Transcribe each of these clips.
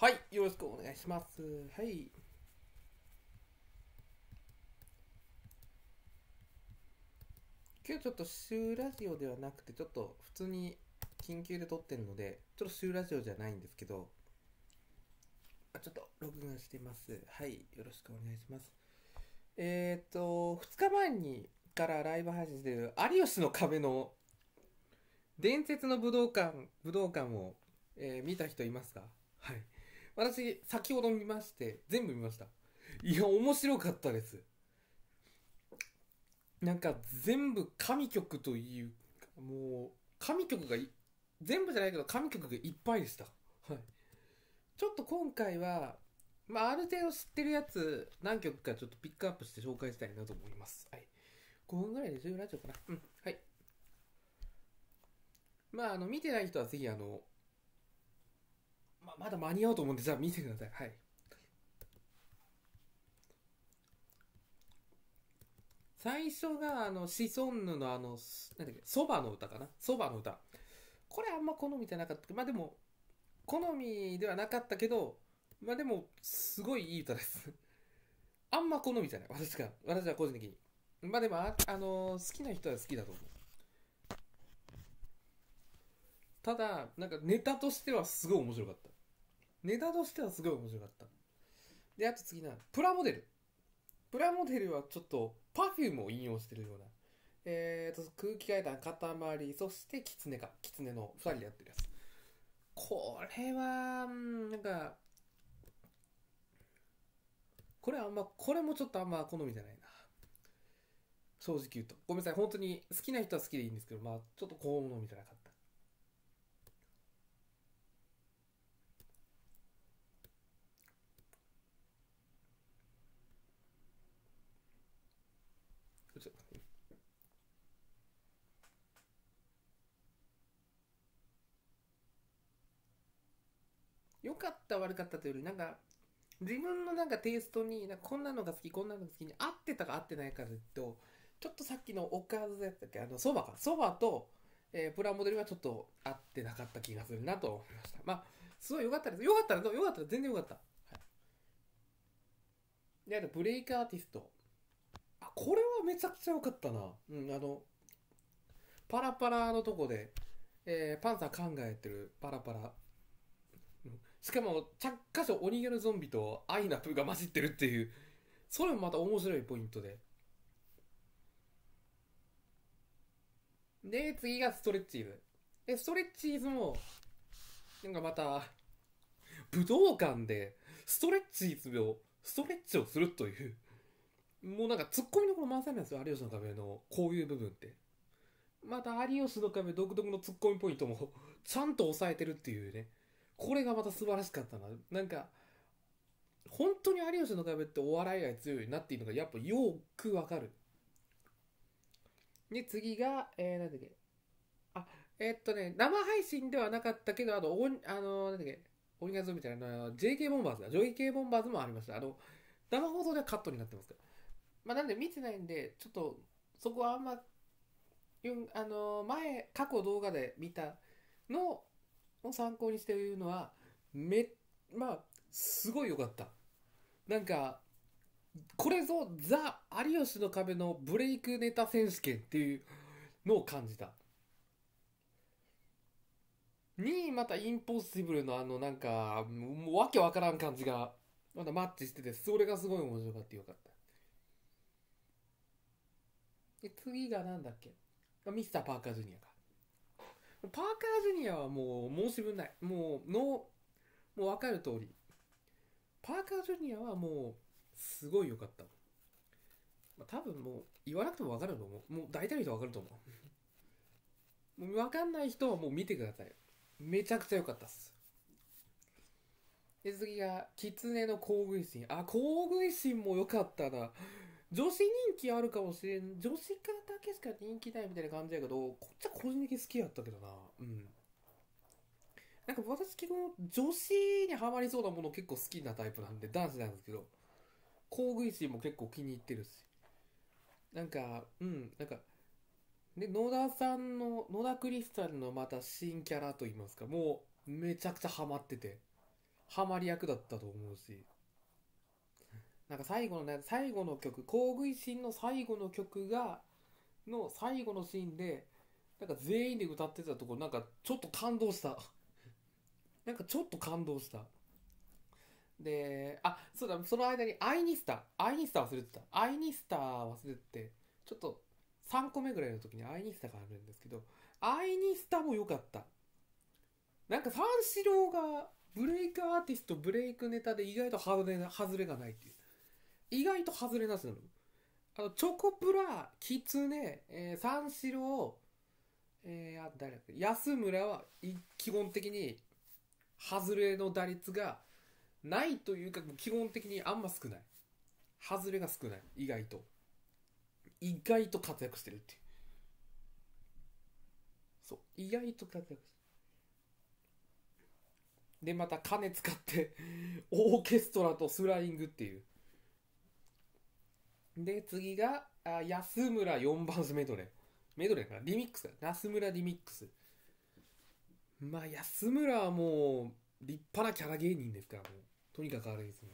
はい、よろしくお願いします。はい。今日ちょっと週ラジオではなくて、ちょっと普通に緊急で撮ってるので、ちょっと週ラジオじゃないんですけど、あちょっと録画してます。はい、よろしくお願いします。えっ、ー、と、2日前にからライブ配信してる有吉の壁の伝説の武道館、武道館を、えー、見た人いますかはい。私、先ほど見まして、全部見ました。いや、面白かったです。なんか、全部神曲という、もう、神曲が全部じゃないけど、神曲がいっぱいでした。はい。ちょっと今回は、まあ、ある程度知ってるやつ、何曲かちょっとピックアップして紹介したいなと思います。はい。5分ぐらいで10ラジオかな。うん。はい。まあ、あの、見てない人はぜひ、あの、ままだ間に合うと思うんで、じゃあ見てください。はい。最初が、あの、シソンヌのあの、なだっけ、そばの歌かなそばの歌。これあんま好みじゃなかったまあでも、好みではなかったけど、まあでも、すごいいい歌ですあんま好みじゃない。私が、私は個人的に。まあでも、あ、あの好きな人は好きだと思う。ただ、なんかネタとしてはすごい面白かった。ネタとしてはすごい面白かった。で、あと次な、プラモデル。プラモデルはちょっと、パフュームを引用してるような。えーと、空気階段、塊、そして狐か。狐の2人でやってるやつ。これは、なんか、これはあんま、これもちょっとあんま好みじゃないな。正直言うと。ごめんなさい。本当に好きな人は好きでいいんですけど、まあ、ちょっと好みじゃなかっかった悪かったというよりなんか自分のなんかテイストになんかこんなのが好きこんなのが好きに合ってたか合ってないかで言うとちょっとさっきのおかずだったっけあのそばかそばと、えー、プラモデルはちょっと合ってなかった気がするなと思いましたまあすごい良かったです良かったら良かったら全然良かった、はい、であとブレイクアーティストあこれはめちゃくちゃ良かったなうんあのパラパラのとこで、えー、パンサー考えてるパラパラしかも、着火所鬼ゲルゾンビとアイナプーが混じってるっていう、それもまた面白いポイントで。で、次がストレッチーズ。で、ストレッチーズも、なんかまた、武道館で、ストレッチーズを、ストレッチをするという、もうなんか突っ込みどころ満載なんですよ、有吉の壁の、こういう部分って。また、有吉の壁独特の突っ込みポイントも、ちゃんと抑えてるっていうね。これがまた素晴らしかったな。なんか、本当に有吉の壁ってお笑い愛強いなっていうのがやっぱよくわかる。で、次が、えー、だっけ。あ、えー、っとね、生配信ではなかったけど、あの、おあのだっけ、鬼ガズみたいな、JK ボンバーズだ。JK ボンバーズもありました。あの、生放送ではカットになってますから。まあ、なんで見てないんで、ちょっと、そこはあんま、あの、前、過去動画で見たのを参考にしているのはめまあすごい良かったなんかこれぞザ・有吉の壁のブレイクネタ選手権っていうのを感じたにまたインポッシブルのあのなんかもうわけわからん感じがまだマッチしててそれがすごい面白かったよかったで次がなんだっけミスターパーカージュニアかパーカージュニアはもう申し分ないもうのもう分かる通りパーカージュニアはもうすごい良かった、まあ、多分もう言わなくても分かると思うもう大体の人分かると思うもう分かんない人はもう見てくださいめちゃくちゃ良かったっすで次が「狐の行軍神」あ行軍神も良かったな女子人気あるかもしれん女子家だけしか人気ないみたいな感じやけどこっちは個人的に好きやったけどなうんなんか私結構女子にはまりそうなもの結構好きなタイプなんで男子なんですけど工具石も結構気に入ってるしなんかうんなんかで野田さんの野田クリスタルのまた新キャラといいますかもうめちゃくちゃハマっててハマり役だったと思うしなんか最後の、ね、最後の曲、工具維新の最後の曲が、の最後のシーンで、なんか全員で歌ってたところ、なんかちょっと感動した。なんかちょっと感動した。で、あ、そうだ、その間にアイニスタ、アイニスタ忘れてた。アイニスタ忘れてて、ちょっと3個目ぐらいの時にアイニスタがあるんですけど、アイニスタも良かった。なんか三四郎がブレイクアーティスト、ブレイクネタで意外とハれがないっていう。意外と外れなしなの。あの、チョコプラ、キツネ、えー、三四郎、えー、あ、誰だっけ、安村は、基本的に、外れの打率が、ないというか、基本的にあんま少ない。外れが少ない。意外と。意外と活躍してるっていう。そう。意外と活躍してる。で、また金使って、オーケストラとスライングっていう。で、次が、あ安村4番スメドレー。メドレーかなリミックス安村リミックス。まあ、安村はもう、立派なキャラ芸人ですから、もう。とにかくあれですね。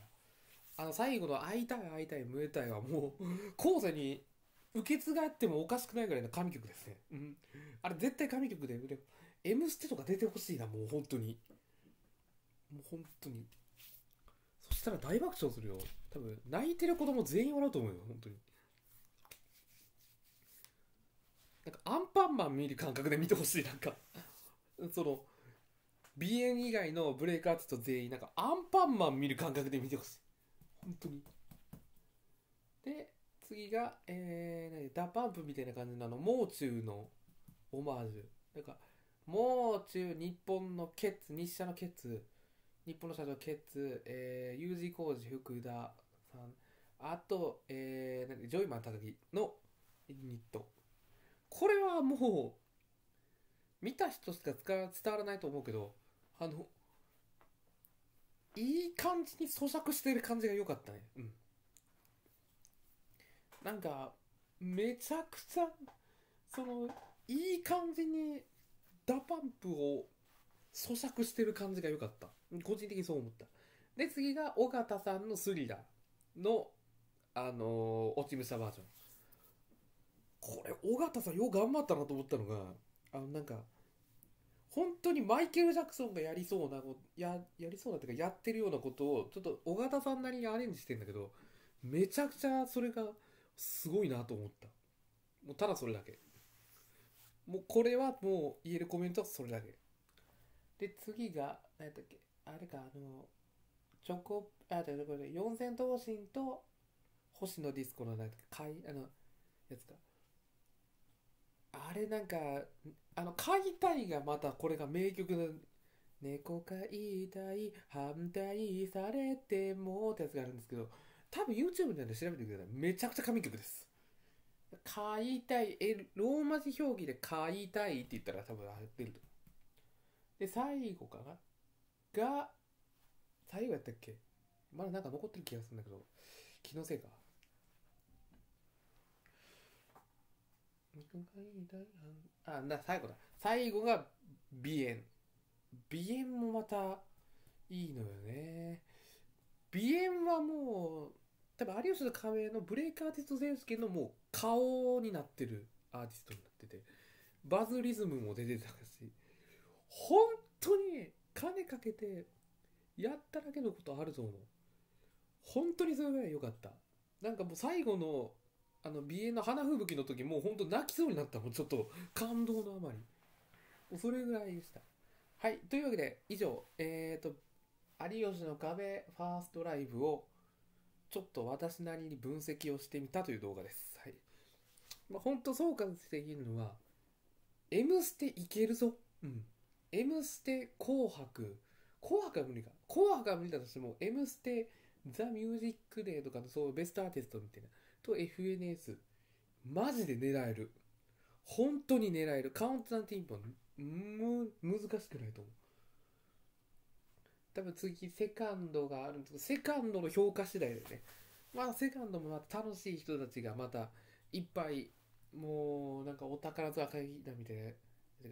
あの、最後の会いたい会いたい、むえたいはもう後世に受け継がってもおかしくないぐらいの神曲ですね。うん。あれ絶対神曲で、で M ステとか出てほしいな、もう本当に。もう本当に。そしたら大爆笑するよ。多分泣いてる子供全員笑うと思うよ本当になんかアンパンマン見る感覚で見てほしいなんかその BN 以外のブレイクアーティスト全員なんかアンパンマン見る感覚で見てほしい本当にで次が、えー、ダパンプみたいな感じなのもう中のオマージュなんかもう中日本のケツ日社のケツ日本の社長ケツ、えー、U 字工事福田あと、えー、ジョイマン高木のユニット。これはもう、見た人しか伝わらないと思うけど、あの、いい感じに咀嚼してる感じが良かったね。うん。なんか、めちゃくちゃ、その、いい感じにダパンプを咀嚼してる感じが良かった。個人的にそう思った。で、次が尾形さんのスリラー。の、あのー、落ち武者バージョン。これ、尾形さんよう頑張ったなと思ったのが、あの、なんか、本当にマイケル・ジャクソンがやりそうなこと、や、やりそうなっていうか、やってるようなことを、ちょっと尾形さんなりにアレンジしてんだけど、めちゃくちゃそれがすごいなと思った。もうただそれだけ。もうこれはもう言えるコメントはそれだけ。で、次が、何やったっけあれか、あの、チョコ、あ、違う、これ、四千頭身と星野ディスコのなんか、い、あの、やつか。あれなんか、あの、いたい」がまたこれが名曲の、猫たい反対されてもってやつがあるんですけど、多分 YouTube なんで調べてください。めちゃくちゃ神曲です。いたい」え、ローマ字表記でいたい」って言ったら多分あれ出ると。で、最後かなが、最後やったっけまだなんか残ってる気がするんだけど気のせいかあな最後だ最後が鼻炎鼻炎もまたいいのよね鼻炎はもう多分有吉の壁のブレイクアーティスト選手権のもう顔になってるアーティストになっててバズリズムも出てたし本当に金かけてやっただけのことあると思う本当にそれぐらい良かったなんかもう最後のあの鼻炎の花吹雪の時もう本当泣きそうになったもんちょっと感動のあまりそれぐらいでしたはいというわけで以上えっ、ー、と有吉の壁ファーストライブをちょっと私なりに分析をしてみたという動画です。はい。まあ、ほんと総括ているのは、M ステいけるぞ。うん。M ステ、紅白、紅白は無理か。紅白は無理だとしても、M ステ、ザ・ミュージックデーとかのそうベストアーティストみたいな。と FNS。マジで狙える。本当に狙える。カウントダウンティンポン、む、難しくないと思う。多分次、セカンドがあるんですけど、セカンドの評価次第だよね。まあ、セカンドもまた楽しい人たちがまた、いっぱい、もう、なんかお宝塚会議だみたいな、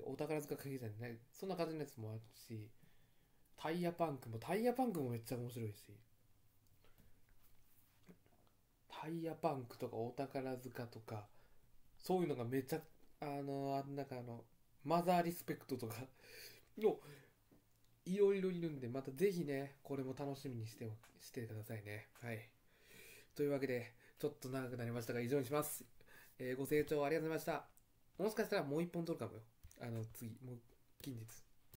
お宝塚会議だみたいな、そんな感じのやつもあるし、タイヤパンクもタイヤパンクもめっちゃ面白いしタイヤパンクとかお宝塚とかそういうのがめちゃあのあなんかあのマザーリスペクトとかのいろいろいるんでまたぜひねこれも楽しみにしてしてくださいねはいというわけでちょっと長くなりましたが以上にします、えー、ご清聴ありがとうございましたもしかしたらもう一本撮るかもよあの次もう近日